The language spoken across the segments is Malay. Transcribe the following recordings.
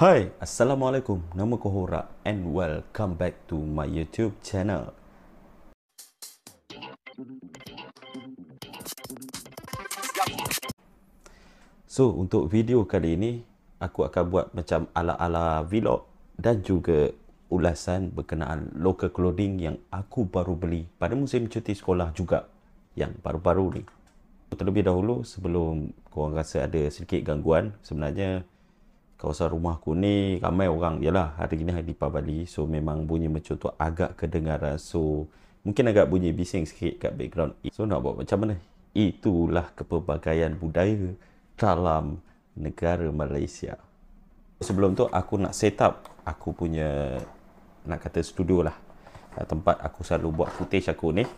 Hai, Assalamualaikum. Nama ku Hora and welcome back to my YouTube channel. So, untuk video kali ini, aku akan buat macam ala-ala vlog dan juga ulasan berkenaan local clothing yang aku baru beli pada musim cuti sekolah juga yang baru-baru ni. Terlebih dahulu, sebelum korang rasa ada sedikit gangguan, sebenarnya kawasan rumahku ni ramai orang yalah hari ni hari Deepavali so memang bunyi macam tu agak kedengaran so mungkin agak bunyi bising sikit kat background so nak buat macam mana itulah kepelbagaian budaya dalam negara Malaysia sebelum tu aku nak set up aku punya nak kata studio lah ah, tempat aku selalu buat footage aku ni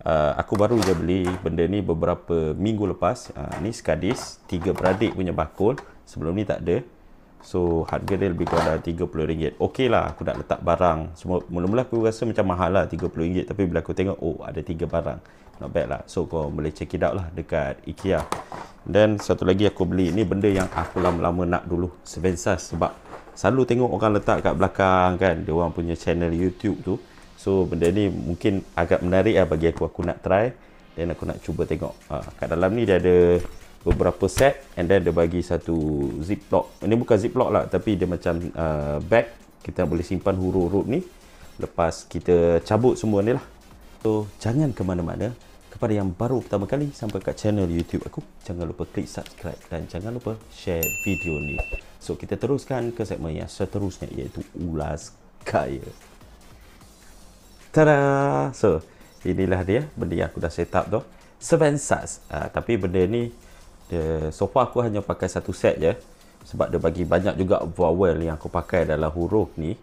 Uh, aku baru je beli benda ni beberapa minggu lepas uh, Ni Skadis, tiga beradik punya bakul Sebelum ni tak ada So harga dia lebih kurang dalam RM30 Okey lah aku nak letak barang Semua, Mula-mula aku rasa macam mahal lah RM30 Tapi bila aku tengok oh ada tiga barang Not bad lah So kau boleh check it out lah dekat IKEA Then satu lagi aku beli Ni benda yang aku lama-lama nak dulu Svensas sebab Selalu tengok orang letak kat belakang kan Dia orang punya channel YouTube tu So benda ni mungkin agak menarik lah bagi aku Aku nak try Then aku nak cuba tengok uh, Kat dalam ni dia ada beberapa set and then dia bagi satu ziplock ini bukan ziplock lah tapi dia macam uh, bag kita boleh simpan huruf-huruf ni lepas kita cabut semua ni lah so jangan ke mana-mana kepada yang baru pertama kali sampai kat channel youtube aku jangan lupa klik subscribe dan jangan lupa share video ni so kita teruskan ke segmen yang seterusnya iaitu ulas kaya tada so inilah dia benda yang aku dah set up tu Seven size. Uh, ah, tapi benda ni dia, so far aku hanya pakai satu set je sebab dia bagi banyak juga vowel yang aku pakai dalam huruf ni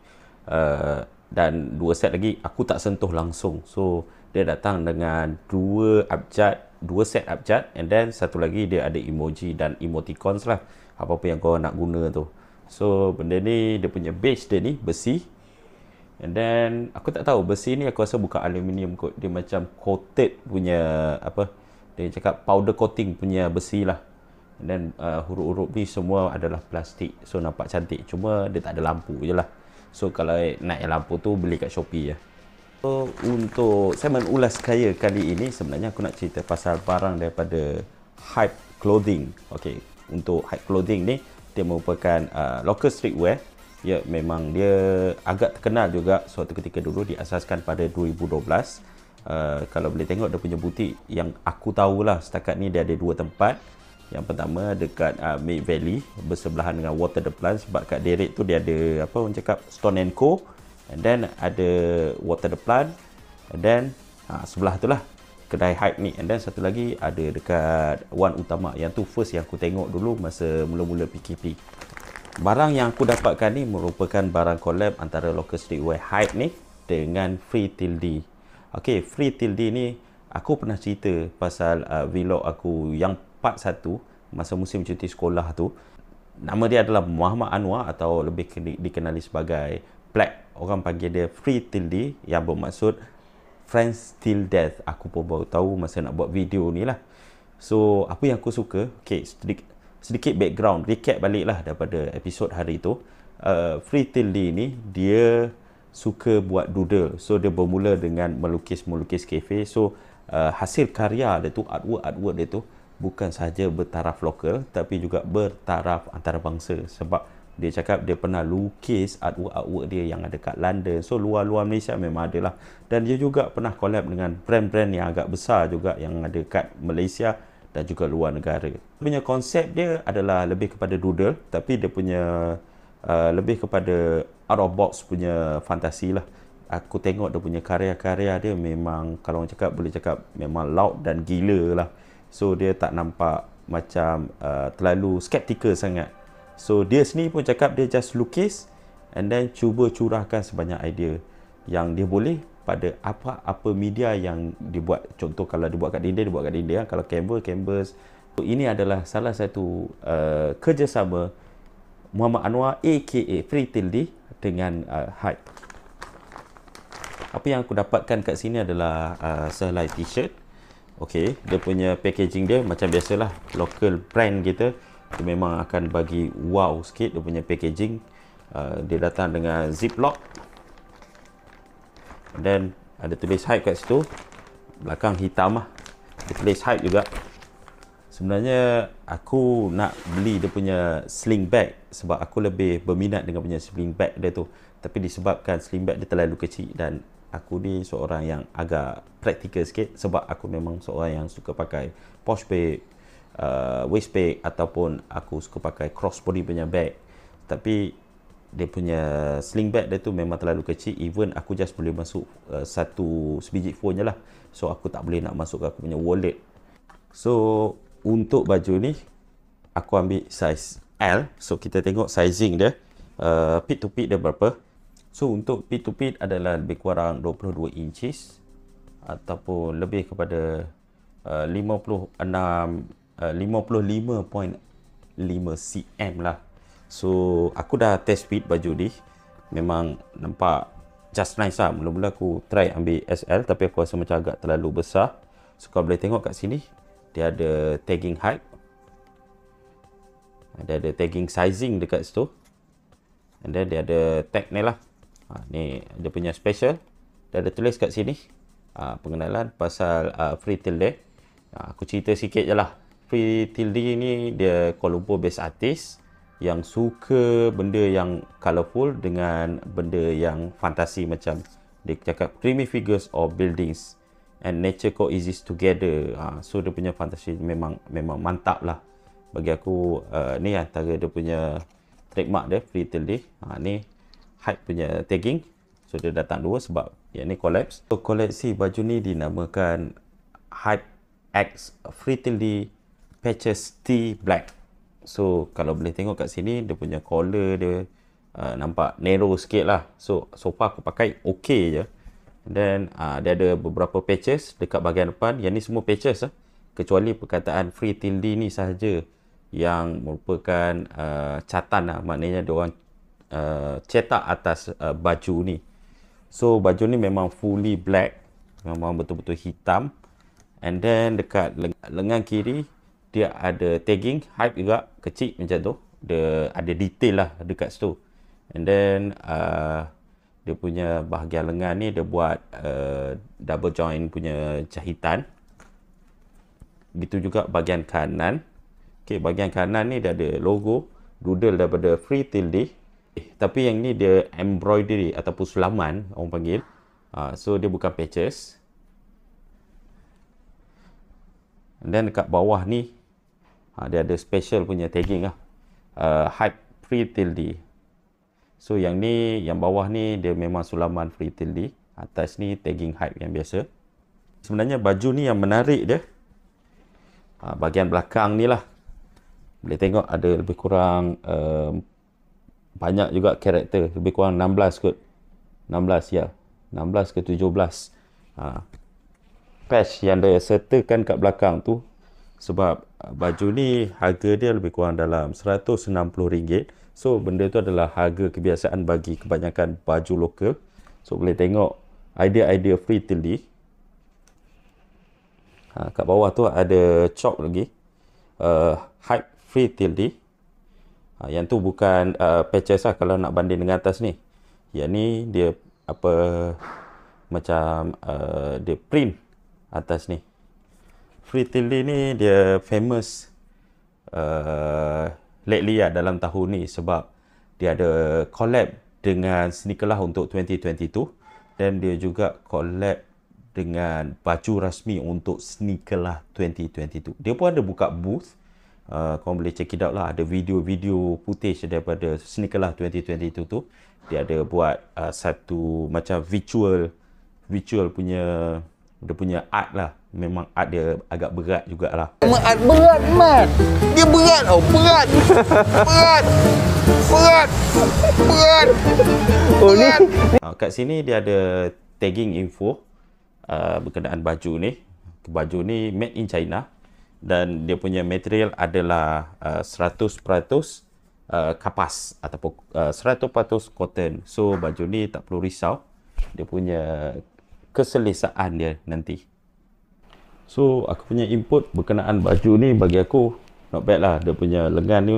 uh, dan dua set lagi aku tak sentuh langsung so dia datang dengan dua abjad dua set abjad and then satu lagi dia ada emoji dan emoticons lah apa-apa yang kau nak guna tu so benda ni dia punya base dia ni besi and then aku tak tahu besi ni aku rasa bukan aluminium kot dia macam coated punya apa dia cakap powder coating punya besi lah dan uh, huruf-huruf ni semua adalah plastik so nampak cantik cuma dia tak ada lampu je lah so kalau nak yang lampu tu beli kat Shopee je so untuk segmen ulas kaya kali ini sebenarnya aku nak cerita pasal barang daripada Hype Clothing ok untuk Hype Clothing ni dia merupakan uh, local streetwear ya memang dia agak terkenal juga suatu ketika dulu diasaskan pada 2012 Eh, kalau boleh tengok dia punya butik yang aku tahulah setakat ni dia ada dua tempat yang pertama dekat uh, eh, Mid Valley bersebelahan dengan Water The Plant sebab kat Derek tu dia ada apa orang cakap Stone Co and then ada Water The Plant and then ha, sebelah tu lah kedai hype ni and then satu lagi ada dekat One Utama yang tu first yang aku tengok dulu masa mula-mula PKP barang yang aku dapatkan ni merupakan barang collab antara Local Streetwear Hype ni dengan Free Till D Okay, Free Till Day ni aku pernah cerita pasal uh, vlog aku yang part satu masa musim cuti sekolah tu. Nama dia adalah Muhammad Anwar atau lebih dikenali sebagai Black. Orang panggil dia Free Till Day yang bermaksud Friends Till Death. Aku pun baru tahu masa nak buat video ni lah. So, apa yang aku suka, okay, sedikit, sedikit background, recap balik lah daripada episod hari tu. Uh, Free Till Day ni, dia suka buat doodle. So dia bermula dengan melukis-melukis kafe. So uh, hasil karya dia tu artwork-artwork dia tu bukan sahaja bertaraf lokal tapi juga bertaraf antarabangsa sebab dia cakap dia pernah lukis artwork-artwork dia yang ada kat London. So luar-luar Malaysia memang ada lah. Dan dia juga pernah collab dengan brand-brand yang agak besar juga yang ada kat Malaysia dan juga luar negara. Dia punya konsep dia adalah lebih kepada doodle tapi dia punya Uh, lebih kepada out of box punya fantasi lah aku tengok dia punya karya-karya dia memang kalau orang cakap boleh cakap memang loud dan gila lah so dia tak nampak macam uh, terlalu skeptikal sangat so dia sendiri pun cakap dia just lukis and then cuba curahkan sebanyak idea yang dia boleh pada apa-apa media yang dibuat contoh kalau dibuat kat dinding dibuat kat dinding kalau canvas canvas so, ini adalah salah satu uh, kerjasama Muhammad Anwar aka Free Tildi dengan uh, Hype. Apa yang aku dapatkan kat sini adalah uh, sehelai t-shirt. Okey, dia punya packaging dia macam biasalah local brand kita. Dia memang akan bagi wow sikit dia punya packaging. Uh, dia datang dengan ziplock. Dan ada tulis hype kat situ. Belakang hitam lah. Dia tulis hype juga sebenarnya aku nak beli dia punya sling bag sebab aku lebih berminat dengan punya sling bag dia tu tapi disebabkan sling bag dia terlalu kecil dan aku ni seorang yang agak praktikal sikit sebab aku memang seorang yang suka pakai posh bag uh, waist bag ataupun aku suka pakai crossbody punya bag tapi dia punya sling bag dia tu memang terlalu kecil even aku just boleh masuk uh, satu sebiji phone je lah so aku tak boleh nak masukkan aku punya wallet so untuk baju ni aku ambil size L so kita tengok sizing dia uh, pit to pit dia berapa so untuk pit to pit adalah lebih kurang 22 inches ataupun lebih kepada uh, 56 uh, 55.5 cm lah so aku dah test fit baju ni memang nampak just nice lah mula-mula aku try ambil SL tapi aku rasa macam agak terlalu besar so kau boleh tengok kat sini dia ada tagging height ah, dia ada tagging sizing dekat situ and then dia ada tag ni lah ha, ni dia punya special dia ada tulis kat sini ha, pengenalan pasal uh, free tilde ha, aku cerita sikit je lah free tilde ni dia Kuala Lumpur based artist yang suka benda yang colourful dengan benda yang fantasi macam dia cakap creamy figures or buildings and nature coexist together. Ha, so dia punya fantasi memang memang mantap lah. Bagi aku uh, ni antara dia punya trademark dia Free Till Day. Ha, ni Hype punya tagging. So dia datang dua sebab yang ni collapse. So koleksi baju ni dinamakan Hype X Free Till Day Patches T Black. So kalau boleh tengok kat sini dia punya collar dia uh, nampak narrow sikit lah. So so far aku pakai okay je. Dan uh, ah, dia ada beberapa patches dekat bahagian depan. Yang ni semua patches lah. Kecuali perkataan free tilde ni sahaja yang merupakan uh, ah, catan lah. Maknanya diorang uh, ah, cetak atas uh, baju ni. So baju ni memang fully black. Memang betul-betul hitam. And then dekat leng- lengan kiri dia ada tagging. Hype juga. Kecil macam tu. Dia ada detail lah dekat situ. And then... Uh, dia punya bahagian lengan ni dia buat uh, double join punya jahitan gitu juga bahagian kanan okey bahagian kanan ni dia ada logo doodle daripada free tilde eh, tapi yang ni dia embroidery ataupun sulaman orang panggil uh, so dia bukan patches And then dekat bawah ni uh, dia ada special punya tagging lah uh, hype free tilde So yang ni, yang bawah ni dia memang sulaman free tildi. Atas ni tagging hype yang biasa. Sebenarnya baju ni yang menarik dia. Ha, bahagian belakang ni lah. Boleh tengok ada lebih kurang um, banyak juga karakter. Lebih kurang 16 kot. 16 ya. 16 ke 17. Ha. Ah, patch yang dia sertakan kat belakang tu. Sebab ah, baju ni harga dia lebih kurang dalam RM160. So benda tu adalah harga kebiasaan bagi kebanyakan baju lokal. So boleh tengok idea-idea free till day. Ha, kat bawah tu ada chop lagi. Uh, hype free till day. Ha, yang tu bukan uh, patches lah kalau nak banding dengan atas ni. Yang ni dia apa macam uh, dia print atas ni. Free till day ni dia famous uh, lately ya dalam tahun ni sebab dia ada collab dengan sneaker lah untuk 2022 dan dia juga collab dengan baju rasmi untuk sneaker lah 2022. Dia pun ada buka booth. Uh, kau boleh check it out lah. Ada video-video footage daripada sneaker lah 2022 tu. Dia ada buat uh, satu macam virtual virtual punya dia punya art lah memang art dia agak berat jugalah memang art berat man dia berat oh berat berat berat berat oh ni ah, kat sini dia ada tagging info uh, berkenaan baju ni baju ni made in China dan dia punya material adalah uh, 100% uh, kapas ataupun uh, ah, 100% cotton so baju ni tak perlu risau dia punya keselesaan dia nanti. So aku punya input berkenaan baju ni bagi aku not bad lah. Dia punya lengan ni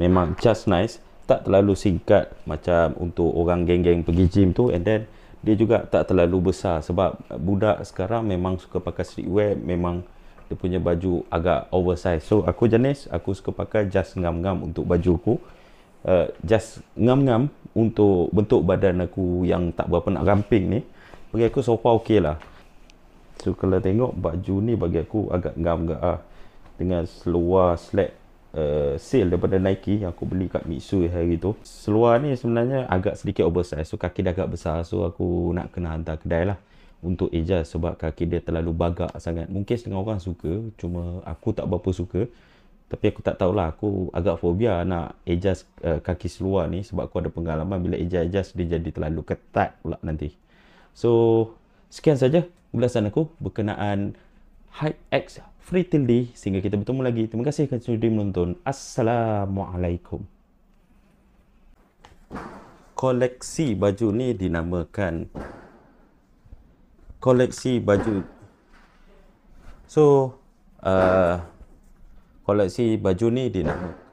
memang just nice. Tak terlalu singkat macam untuk orang geng-geng pergi gym tu and then dia juga tak terlalu besar sebab budak sekarang memang suka pakai streetwear memang dia punya baju agak oversize. So aku jenis aku suka pakai just ngam-ngam untuk baju aku. Uh, just ngam-ngam untuk bentuk badan aku yang tak berapa nak ramping ni. Bagi aku sofa okey lah So kalau tengok baju ni bagi aku agak ngam ke ah. Dengan seluar slack uh, sale daripada Nike yang aku beli kat Mitsui hari tu Seluar ni sebenarnya agak sedikit oversize So kaki dia agak besar so aku nak kena hantar kedai lah Untuk eja sebab kaki dia terlalu bagak sangat Mungkin setengah orang suka cuma aku tak berapa suka tapi aku tak tahulah aku agak fobia nak adjust uh, kaki seluar ni sebab aku ada pengalaman bila adjust adjust dia jadi terlalu ketat pula nanti. So, sekian saja ulasan aku berkenaan High X Free Till Day sehingga kita bertemu lagi. Terima kasih kerana sudah menonton. Assalamualaikum. Koleksi baju ni dinamakan koleksi baju. So, uh, koleksi baju ni dinamakan